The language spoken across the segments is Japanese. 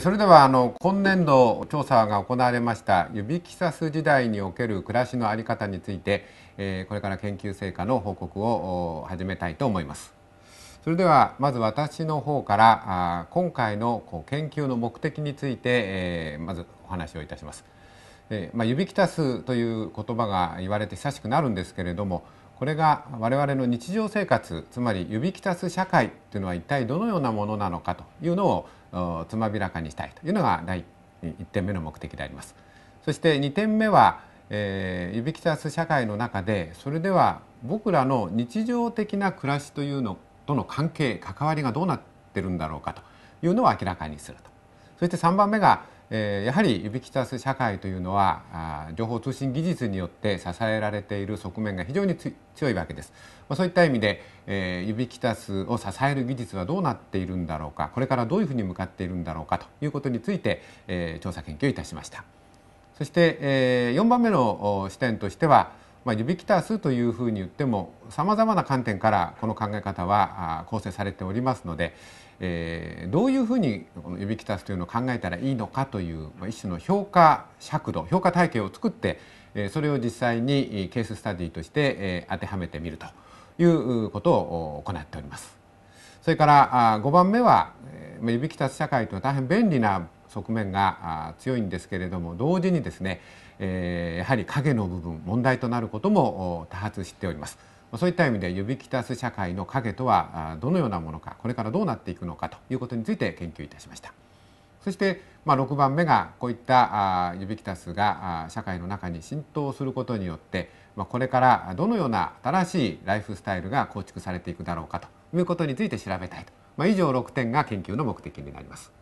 それではあの今年度調査が行われましたユビキサス時代における暮らしの在り方について、えこれから研究成果の報告を始めたいと思います。それではまず私の方から今回の研究の目的について、えまずお話をいたします。えまあ、ユビキタスという言葉が言われて久しくなるんですけれどもこれが我々の日常生活つまり指きたす社会というのは一体どのようなものなのかというのをつまびらかにしたいというのが第1点目の目的であります。そして2点目は、えー、指きたす社会の中でそれでは僕らの日常的な暮らしというのとの関係関わりがどうなってるんだろうかというのを明らかにするとそして3番目がえー、やはり指キタす社会というのはあ情報通信技術によって支えられている側面が非常に強いわけです、まあ、そういった意味で、えー、指きたすを支える技術はどうなっているんだろうかこれからどういうふうに向かっているんだろうかということについて、えー、調査研究いたしましたそして、えー、4番目の視点としては、まあ、指きたすというふうに言ってもさまざまな観点からこの考え方は構成されておりますので、えー、どういうふうにこの指揮たすというのを考えたらいいのかという、まあ、一種の評価尺度評価体系を作って、えー、それを実際にケーススタディとして、えー、当てはめてみるということを行っております。それからあ5番目は、えー、指揮たつ社会というのは大変便利な側面が強いんですけれども同時にですね、えー、やはり影の部分問題となることも多発しております。そういった意味で指ビたす社会の影とはどのようなものかこれからどうなっていくのかということについて研究いたしました。そして、まあ、6番目がこういったユビキタスが社会の中に浸透することによって、まあ、これからどのような新しいライフスタイルが構築されていくだろうかということについて調べたいと、まあ、以上6点が研究の目的になります。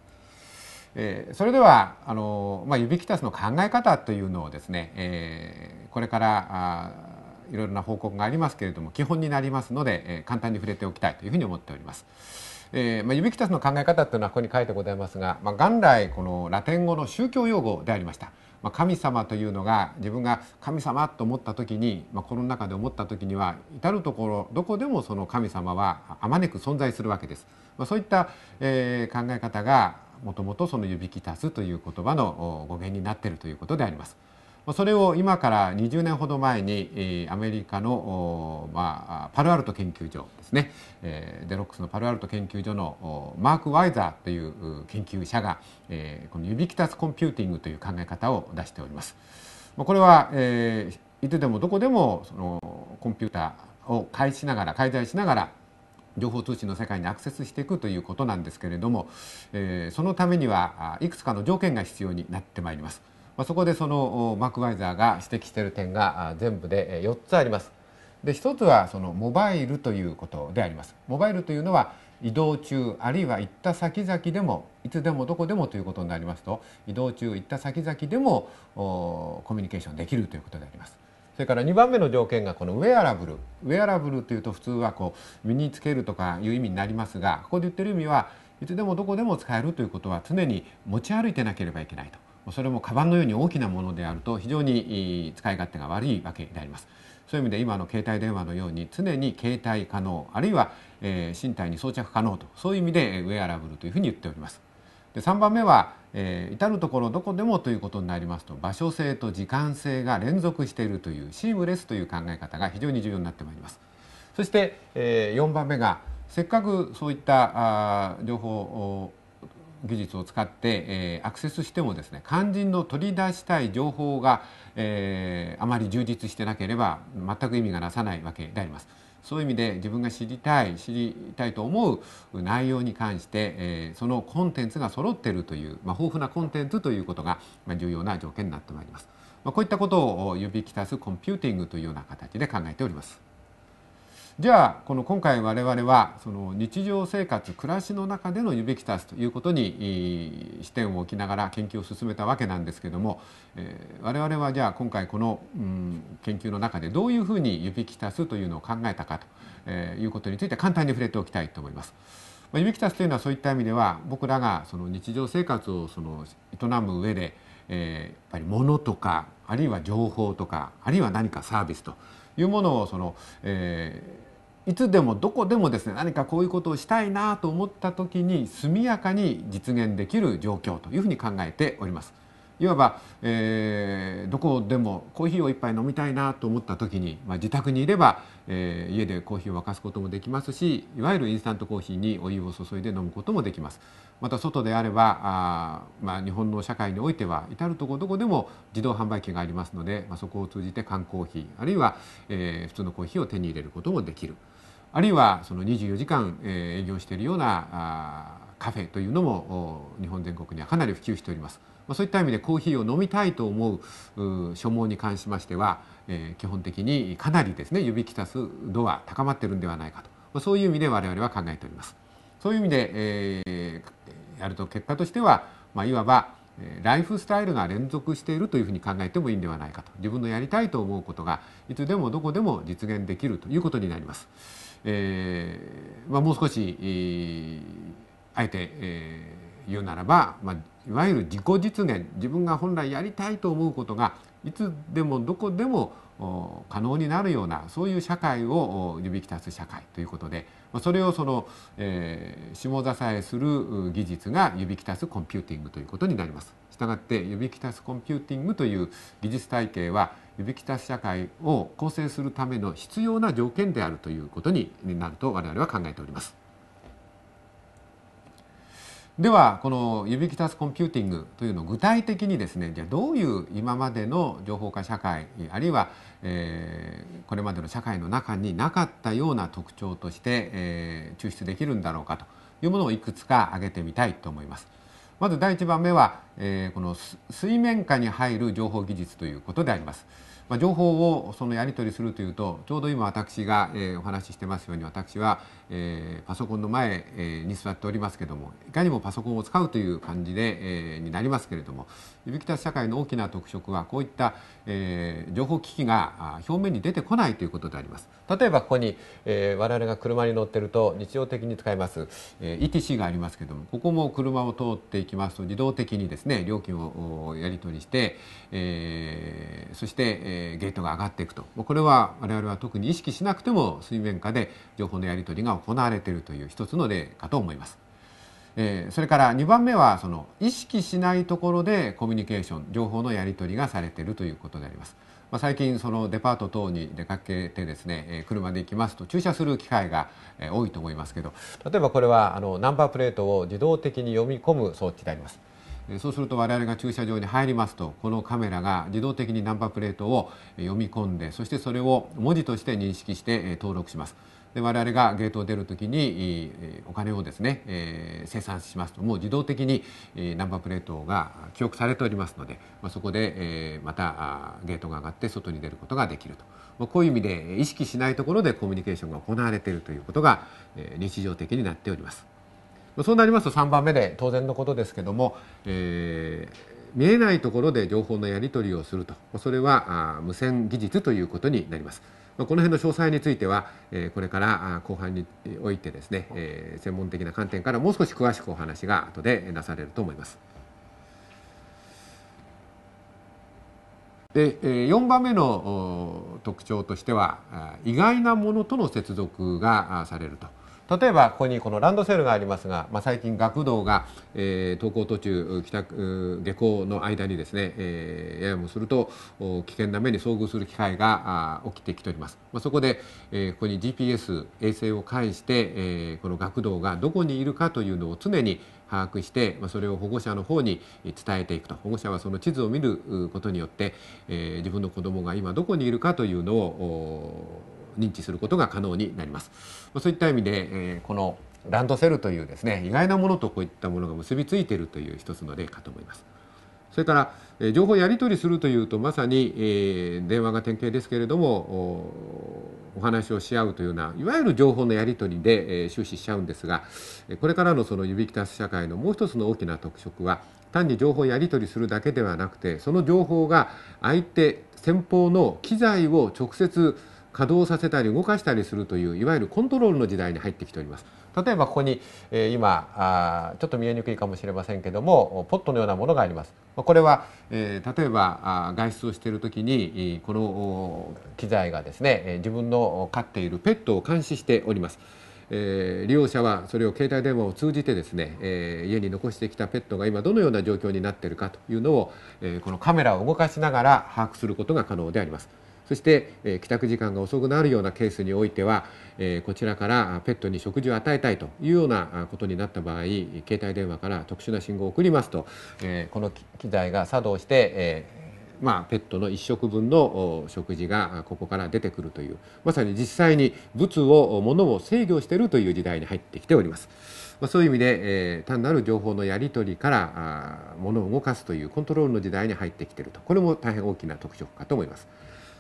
えー、それではあの、まあ、ユビキタスの考え方というのをですね、えー、これからあいろいろな報告がありますけれども基本になりますので、えー、簡単に触れておきたいというふうに思っております。えーまあ、ユビキタスの考え方というのはここに書いてございますが、まあ、元来このラテン語の宗教用語でありました。まあ、神様というのが自分が神様と思った時に、まあ、この中で思った時には至る所どこでもその神様はあまねく存在するわけです。まあ、そういった、えー、考え方がもともとその「指き足す」という言葉の語源になっているということであります。それを今から20年ほど前にアメリカの、まあ、パルアルト研究所ですねデロックスのパルアルト研究所のマーク・ワイザーという研究者がこの指きたすコンピューティングという考え方を出しております。これは、いつでもどこでもそのコンピューターを介しながら介在しながら情報通信の世界にアクセスしていくということなんですけれども、そのためにはいくつかの条件が必要になってまいります。まあ、そこでそのマクワイザーが指摘している点が全部で4つあります。で1つはそのモバイルということであります。モバイルというのは移動中あるいは行った先々でもいつでもどこでもということになりますと移動中行った先々でもコミュニケーションできるということであります。それから2番目の条件がこのウェアラブルウェアラブルというと普通はこう身につけるとかいう意味になりますがここで言ってる意味はいつでもどこでも使えるということは常に持ち歩いてなければいけないとそれもカバンのように大きなものであると非常に使い勝手が悪いわけであります。そういう意味で今の携帯電話のように常に携帯可能あるいは、えー、身体に装着可能とそういう意味でウェアラブルというふうに言っております。で3番目は、えー、至る所どこでもということになりますと場所性と時間性が連続しているというシームレスという考え方が非常に重要になってまいります。そして、えー、4番目がせっかくそういったあ情報技術を使って、えー、アクセスしてもですね肝心の取り出したい情報が、えー、あまり充実してなければ全く意味がなさないわけであります。そういう意味で自分が知りたい知りたいと思う内容に関して、えー、そのコンテンツが揃っているという、まあ、豊富なコンテンツということが、まあ、重要な条件になってまいります。まあ、こういったことを指揮きたすコンピューティングというような形で考えております。じゃあこの今回我々はその日常生活暮らしの中でのユビキタスということに視点を置きながら研究を進めたわけなんですけども、えー、我々はじゃあ今回この、うん、研究の中でどういうふうにユビキタスというのを考えたかと、えー、いうことについて簡単に触れておきたいと思います。まあ、ユ引キタスというのはそういった意味では僕らがその日常生活をその営む上で、えー、やっぱり物とかあるいは情報とかあるいは何かサービスというものをその、えー、いつでもどこでもですね何かこういうことをしたいなと思った時に速やかに実現できる状況というふうに考えております。いわば、えー、どこでもコーヒーを一杯飲みたいなと思った時に、まあ、自宅にいれば、えー、家でコーヒーを沸かすこともできますしいわゆるインスタントコーヒーにお湯を注いで飲むこともできます。また外であればあ、まあ、日本の社会においては至る所どこでも自動販売機がありますので、まあ、そこを通じて缶コーヒーあるいは、えー、普通のコーヒーを手に入れることもできるあるいはその24時間、えー、営業しているようなあカフェというのも日本全国にはかなり普及しております。まあ、そういった意味でコーヒーを飲みたいと思う所望に関しましては、えー、基本的にかなりですね指きたす度は高まってるんではないかと、まあ、そういう意味で我々は考えております。そういう意味で、えー、やると結果としては、まあ、いわばえライフスタイルが連続しているというふうに考えてもいいんではないかと自分のやりたいと思うことがいつでもどこでも実現できるということになります。えーまあ、もう少し、えー、あえて、えー、言うならば、まあ、いわゆる自己実現自分が本来やりたいと思うことがいつでもどこでも可能になるようなそういう社会を呼びきたす社会ということでそれをその、えー、下支えする技術が指きたすコンピューティングということになります。したがって指きたすコンピューティングという技術体系は指きたす社会を構成するための必要な条件であるということになると我々は考えております。ではこの指揮タスコンピューティングというのを具体的にですねじゃあどういう今までの情報化社会あるいは、えー、これまでの社会の中になかったような特徴として、えー、抽出できるんだろうかというものをいくつか挙げてみたいと思います。まず第1番目は、えー、この水面下に入る情報技術ということであります。まあ、情報をそのやり取りするというとちょうど今私が、えー、お話ししてますように私は、えー、パソコンの前、えー、に座っておりますけどもいかにもパソコンを使うという感じで、えー、になりますけれども指揮立社会の大きな特色はこういった、えー、情報機器が表面に出てこないということであります。例えばここに、えー、我々が車に乗ってると日常的に使います、えー、ETC がありますけどもここも車を通っていきますと自動的にですね料金をやり取りして、えー、そして、えーえー、ゲートが上がっていくとこれは我々は特に意識しなくても水面下で情報のやり取りが行われているという一つの例かと思います。えー、それから2番目はその意識しないところでコミュニケーション情報のやり取りがされているということであります。まあ、最近そのデパート等に出かけてですね、えー、車で行きますと駐車する機会が、えー、多いと思いますけど例えばこれはあのナンバープレートを自動的に読み込む装置であります。そうすると我々が駐車場に入りますとこのカメラが自動的にナンバープレートを読み込んでそしてそれを文字として認識して登録します。で我々がゲートを出るときにお金をですね、え生産しますともう自動的にナンバープレートが記憶されておりますので、まそこで、えまたゲートが上がって外に出ることができると、まこういう意味で意識しないところでコミュニケーションが行われているということが、え日常的になっております。そうなりますと3番目で当然のことですけども、えー、見えないところで情報のやり取りをするとそれは無線技術ということになります。この辺の詳細についてはこれから後半においてですね専門的な観点からもう少し詳しくお話が後でなされると思います。で4番目の特徴としては意外なものとの接続がされると。例えばここにこのランドセルがありますが、まあ、最近学童が、えー、登校途中帰宅下校の間にですね、えー、ややもすると危険な目に遭遇する機会が起きてきております、まあ、そこで、えー、ここに GPS 衛星を介して、えこの学童がどこにいるかというのを常に把握して、まあ、それを保護者の方に伝えていくと保護者はその地図を見ることによって、え自分の子どもが今どこにいるかというのを認知することが可能になります。そういった意味で、えこのランドセルというですね意外なものとこういったものが結びついているという一つの例かと思います。それから、え情報やり取りするというとまさに、え電話が典型ですけれどもお話をし合うというようないわゆる情報のやり取りで、え終始しちゃうんですがこれからのその指揮達社会のもう一つの大きな特色は単に情報やり取りするだけではなくてその情報が相手先方の機材を直接稼働させたり動かしたりするといういわゆるコントロールの時代に入ってきております例えばここに、えー、今あちょっと見えにくいかもしれませんけどもポットのようなものがありますこれは、えー、例えばあ外出をしている時にこの機材がですね自分の飼っているペットを監視しておりますえー、利用者はそれを携帯電話を通じてですね、えー、家に残してきたペットが今どのような状況になっているかというのを、えー、このカメラを動かしながら把握することが可能であります。そして、え帰宅時間が遅くなるようなケースにおいては、えこちらからペットに食事を与えたいというようなことになった場合携帯電話から特殊な信号を送りますと、えこの機材が作動して、えまあ、ペットの1食分の食事がここから出てくるというまさに実際に物を物を制御しているという時代に入ってきております。まあ、そういう意味で、えー、単なる情報のやり取りからあ物を動かすというコントロールの時代に入ってきているとこれも大変大きな特徴かと思います。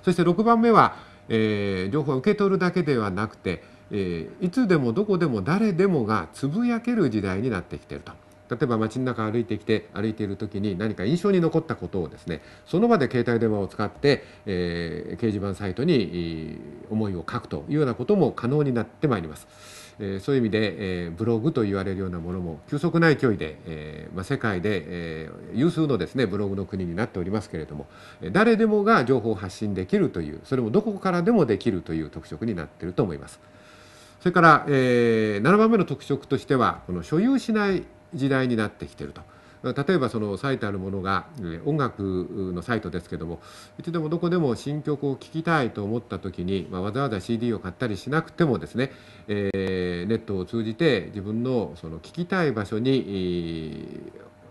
そして6番目は、えー、情報を受け取るだけではなくて、えー、いつでもどこでも誰でもがつぶやける時代になってきていると。例えば街の中歩いてきて歩いている時に何か印象に残ったことをですねその場で携帯電話を使って、えー、掲示板サイトに、思いを書くというようなことも可能になってまいります。えそういう意味で、えブログと言われるようなものも急速な勢いで、えま世界で、え有数のですねブログの国になっておりますけれども誰でもが情報を発信できるというそれもどこからでもできるという特色になっていると思います。それから、え7番目の特色としてはこの所有しない時代になってきていると。例えばその最たるものが音楽のサイトですけどもいつでもどこでも新曲を聴きたいと思った時に、まあ、わざわざ CD を買ったりしなくてもですね、えー、ネットを通じて自分のその聴きたい場所に、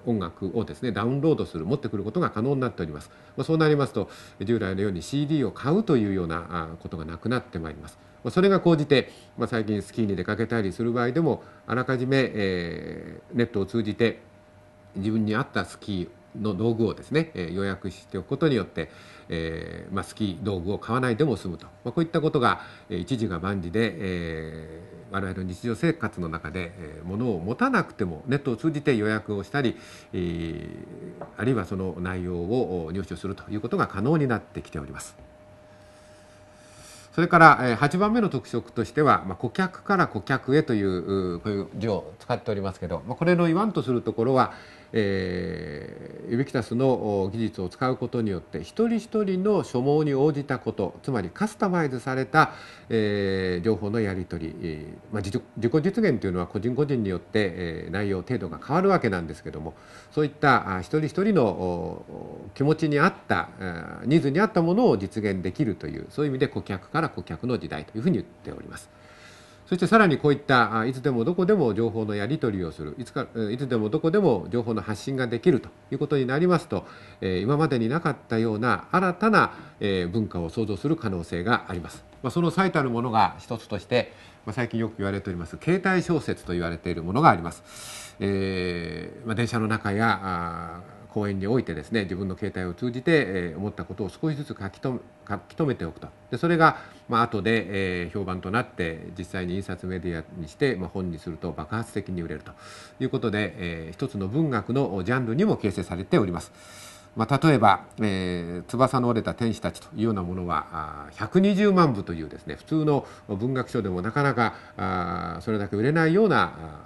音楽をですねダウンロードする持ってくることが可能になっております、まあ、そうなりますと従来のように CD を買うというようなことがなくなってまいります、それが高じて、まあ、最近スキーに出かけたりする場合でもあらかじめ、えー、ネットを通じて自分に合ったスキーの道具をですね、えー、予約しておくことによって、えーまあ、スキー道具を買わないでも済むと、まあ、こういったことが、えー、一時が万事で、えー、我々の日常生活の中で、えー、物を持たなくてもネットを通じて予約をしたり、えー、あるいはその内容を入手するということが可能になってきております。それから8番目の特色としては、まあ、顧客から顧客へというこういう字を使っておりますけど、まあ、これの言わんとするところは、えー、ユビキタスの技術を使うことによって一人一人の所望に応じたことつまりカスタマイズされた、えー、情報のやり取り、えー、まあ、自己実現というのは個人個人によって、え内容程度が変わるわけなんですけどもそういった一人一人の気持ちに合ったニーズに合ったものを実現できるというそういう意味で顧客から顧客の時代というふうに言っております。そしてさらにこういったいつでもどこでも情報のやり取りをするいつかいつでもどこでも情報の発信ができるということになりますと、え今までになかったような新たな、え文化を創造する可能性があります。まあ、その最たるものが一つとして、まあ、最近よく言われております携帯小説と言われているものがあります。えーまあ、電車の中や講演においてですね自分の携帯を通じて、えー、思ったことを少しずつ書きと書き留めておくとでそれが、まあ後で、えー、評判となって実際に印刷メディアにして、まあ、本にすると爆発的に売れるということで、えー、一つの文学のジャンルにも形成されております。まあ、例えば、えー「翼の折れた天使たち」というようなものは120万部というですね普通の文学書でもなかなかあそれだけ売れないような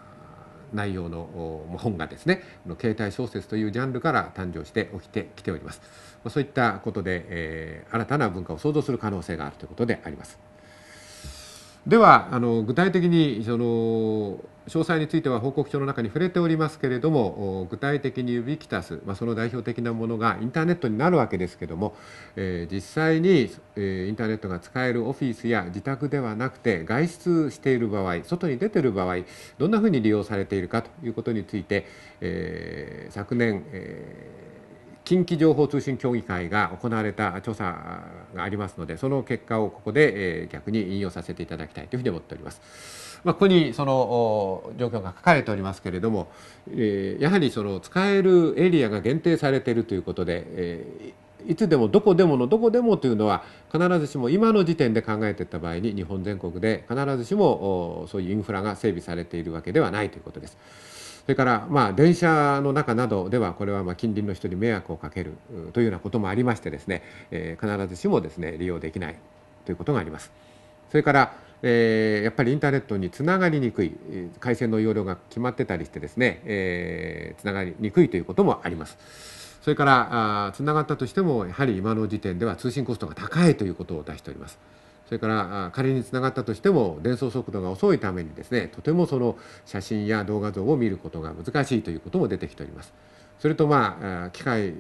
内容の本がですね携帯小説というジャンルから誕生して起きてきておりますそういったことで、え新たな文化を創造する可能性があるということでありますではあの具体的にその詳細については報告書の中に触れておりますけれども具体的にユビキタス、まあ、その代表的なものがインターネットになるわけですけども、えー、実際に、えー、インターネットが使えるオフィスや自宅ではなくて外出している場合外に出ている場合どんなふうに利用されているかということについて、えー、昨年、えー近畿情報通信協議会が行われた調査がありますのでその結果をここで、え逆に引用させていただきたいというふうに思っております。まあ、ここにその状況が書かれておりますけれども、えー、やはりその使えるエリアが限定されているということで、えー、いつでもどこでものどこでもというのは必ずしも今の時点で考えていった場合に日本全国で必ずしもそういうインフラが整備されているわけではないということです。それから、まあ、電車の中などではこれはま近隣の人に迷惑をかけるというようなこともありましてですね、えー、必ずしもですね利用できないということがあります。それから、えー、やっぱりインターネットにつながりにくい回線の容量が決まってたりしてですね、えー、つながりにくいということもあります。それからつながったとしてもやはり今の時点では通信コストが高いということを出しております。それから仮につながったとしても伝送速度が遅いためにですねとてもその写真や動画像を見ることが難しいということも出てきております。それとまあ機械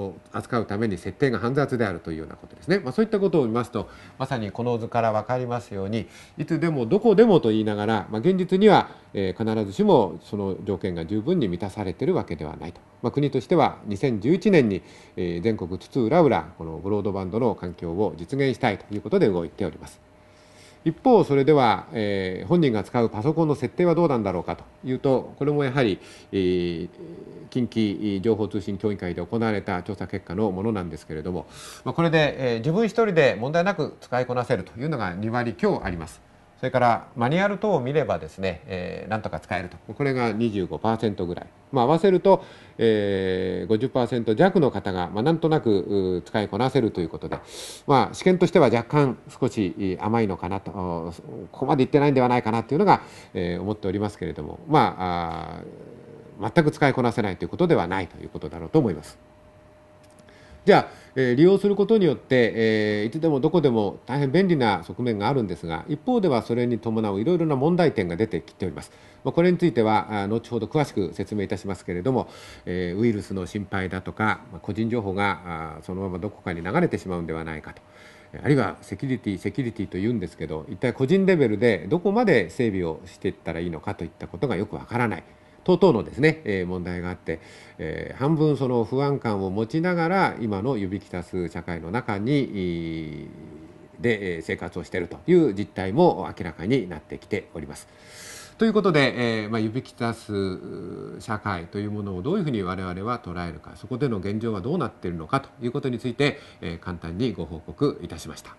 を扱うために設定が煩雑であるというようなことですね、まあ、そういったことを見ますとまさにこの図から分かりますようにいつでもどこでもと言いながら、まあ、現実には、えー、必ずしもその条件が十分に満たされているわけではないと、まあ、国としては2011年に、えー、全国津々浦々このブロードバンドの環境を実現したいということで動いております。一方、それでは、えー、本人が使うパソコンの設定はどうなんだろうかというと、これもやはり、えー、近畿情報通信協議会で行われた調査結果のものなんですけれども、まあ、これで、えー、自分一人で問題なく使いこなせるというのが2割強あります。それからマニュアル等を見ればですね、えー、なんとか使えるとこれが25%ぐらい、まあ、合わせると、えー、50%弱の方が、まあ、なんとなく使いこなせるということで、まあ、試験としては若干少し甘いのかなとここまでいってないんではないかなというのが、えー、思っておりますけれども、まあ、あ全く使いこなせないということではないということだろうと思います。じゃあえ利用することによって、えいつでもどこでも大変便利な側面があるんですが一方ではそれに伴ういろいろな問題点が出てきております。まこれについては後ほど詳しく説明いたしますけれども、えウイルスの心配だとか個人情報がそのままどこかに流れてしまうんではないかと。あるいはセキュリティセキュリティというんですけど一体個人レベルでどこまで整備をしていったらいいのかといったことがよくわからない。等々のですね、え問題があって、え半分その不安感を持ちながら今の指きたす社会の中に、で生活をしているという実態も明らかになってきております。ということで、えーまあ、指きたす社会というものをどういうふうに我々は捉えるかそこでの現状はどうなっているのかということについて、えー、簡単にご報告いたしました。